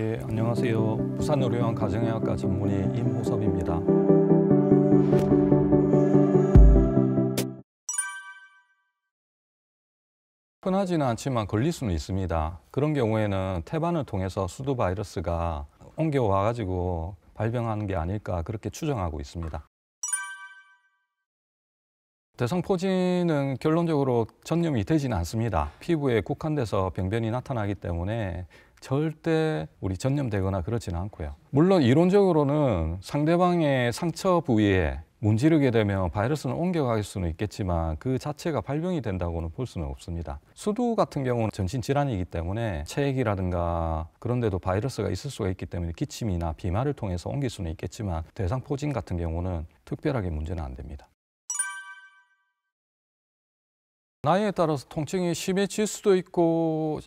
예, 안녕하세요. 부산의료원 가정의학과 전문의 임호섭입니다. 흔하지는 않지만 걸릴 수는 있습니다. 그런 경우에는 태반을 통해서 수두 바이러스가 옮겨와 가지고 발병하는 게 아닐까 그렇게 추정하고 있습니다. 대상포진은 결론적으로 전염이 되지는 않습니다. 피부에 국한돼서 병변이 나타나기 때문에 절대 우리 전념되거나 그렇지는 않고요. 물론 이론적으로는 상대방의 상처 부위에 문지르게 되면 바이러스는 옮겨갈 수는 있겠지만 그 자체가 발병이 된다고는 볼 수는 없습니다. 수두 같은 경우는 전신질환이기 때문에 체액이라든가 그런데도 바이러스가 있을 수가 있기 때문에 기침이나 비말을 통해서 옮길 수는 있겠지만 대상포진 같은 경우는 특별하게 문제는 안 됩니다. 나이에 따라서 통증이 심해질 수도 있고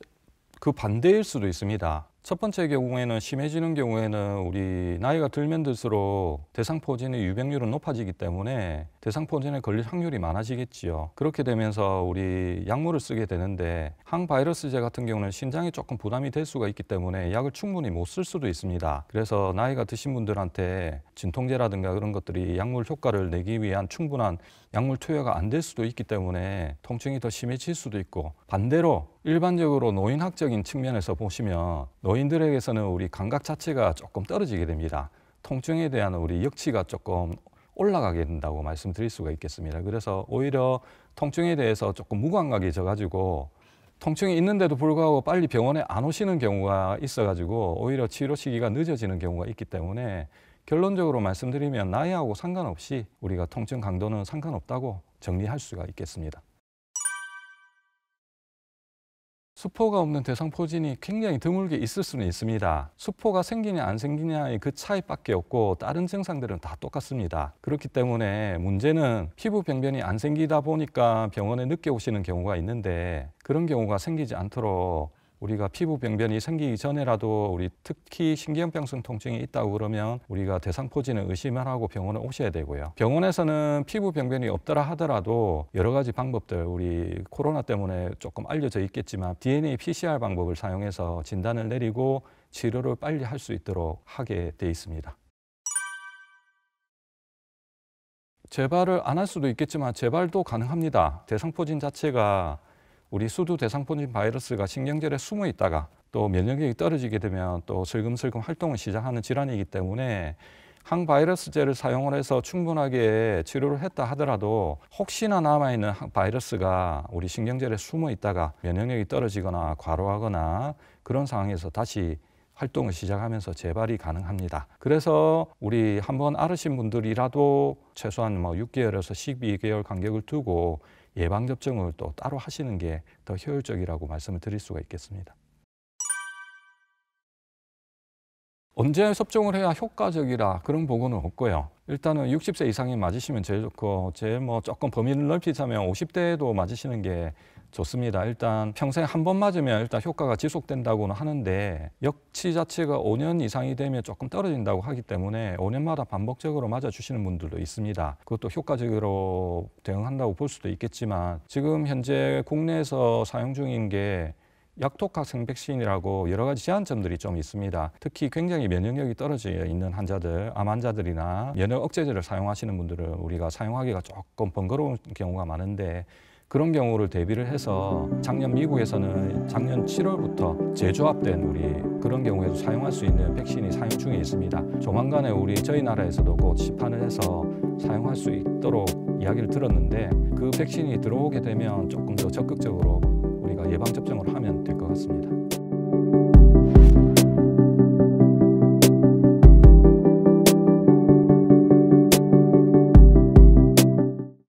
그 반대일 수도 있습니다. 첫 번째 경우에는 심해지는 경우에는 우리 나이가 들면 들수록 대상포진의 유병률은 높아지기 때문에 대상포진에 걸릴 확률이 많아지겠지요. 그렇게 되면서 우리 약물을 쓰게 되는데 항바이러스제 같은 경우는 신장에 조금 부담이 될 수가 있기 때문에 약을 충분히 못 쓸 수도 있습니다. 그래서 나이가 드신 분들한테 진통제라든가 그런 것들이 약물 효과를 내기 위한 충분한 약물 투여가 안 될 수도 있기 때문에 통증이 더 심해질 수도 있고 반대로 일반적으로 노인학적인 측면에서 보시면 노인들에게서는 우리 감각 자체가 조금 떨어지게 됩니다. 통증에 대한 우리 역치가 조금 올라가게 된다고 말씀드릴 수가 있겠습니다. 그래서 오히려 통증에 대해서 조금 무감각해져 가지고 통증이 있는데도 불구하고 빨리 병원에 안 오시는 경우가 있어 가지고 오히려 치료 시기가 늦어지는 경우가 있기 때문에 결론적으로 말씀드리면 나이하고 상관없이 우리가 통증 강도는 상관없다고 정리할 수가 있겠습니다. 수포가 없는 대상 포진이 굉장히 드물게 있을 수는 있습니다. 수포가 생기냐 안 생기냐의 그 차이밖에 없고 다른 증상들은 다 똑같습니다. 그렇기 때문에 문제는 피부 병변이 안 생기다 보니까 병원에 늦게 오시는 경우가 있는데 그런 경우가 생기지 않도록 우리가 피부 병변이 생기기 전에라도 우리 특히 신경병성 통증이 있다고 그러면 우리가 대상포진을 의심을 하고 병원을 오셔야 되고요. 병원에서는 피부 병변이 없더라 하더라도 여러 가지 방법들 우리 코로나 때문에 조금 알려져 있겠지만 DNA PCR 방법을 사용해서 진단을 내리고 치료를 빨리 할 수 있도록 하게 돼 있습니다. 재발을 안 할 수도 있겠지만 재발도 가능합니다. 대상포진 자체가 우리 수두 대상포진 바이러스가 신경절에 숨어 있다가 또 면역력이 떨어지게 되면 또 슬금슬금 활동을 시작하는 질환이기 때문에 항바이러스제를 사용을 해서 충분하게 치료를 했다 하더라도 혹시나 남아있는 바이러스가 우리 신경절에 숨어 있다가 면역력이 떨어지거나 과로하거나 그런 상황에서 다시 활동을 시작하면서 재발이 가능합니다. 그래서 우리 한 번 앓으신 분들이라도 최소한 뭐 6개월에서 12개월 간격을 두고 예방 접종을 또 따로 하시는 게 더 효율적이라고 말씀을 드릴 수가 있겠습니다. 언제 접종을 해야 효과적이라 그런 보고는 없고요. 일단은 60세 이상이 맞으시면 제일 좋고 제일 뭐 조금 범위를 넓히자면 50대에도 맞으시는 게 좋습니다. 일단 평생 한 번 맞으면 일단 효과가 지속된다고는 하는데 역치 자체가 5년 이상이 되면 조금 떨어진다고 하기 때문에 5년마다 반복적으로 맞아주시는 분들도 있습니다. 그것도 효과적으로 대응한다고 볼 수도 있겠지만 지금 현재 국내에서 사용 중인 게 약토각성 백신이라고 여러 가지 제한점들이 좀 있습니다. 특히 굉장히 면역력이 떨어져 있는 환자들, 암 환자들이나 면역 억제제를 사용하시는 분들은 우리가 사용하기가 조금 번거로운 경우가 많은데 그런 경우를 대비를 해서 작년 미국에서는 작년 7월부터 재조합된 우리 그런 경우에도 사용할 수 있는 백신이 사용 중에 있습니다. 조만간에 우리 저희 나라에서도 곧 시판을 해서 사용할 수 있도록 이야기를 들었는데 그 백신이 들어오게 되면 조금 더 적극적으로 우리가 예방접종을 하면 될 것 같습니다.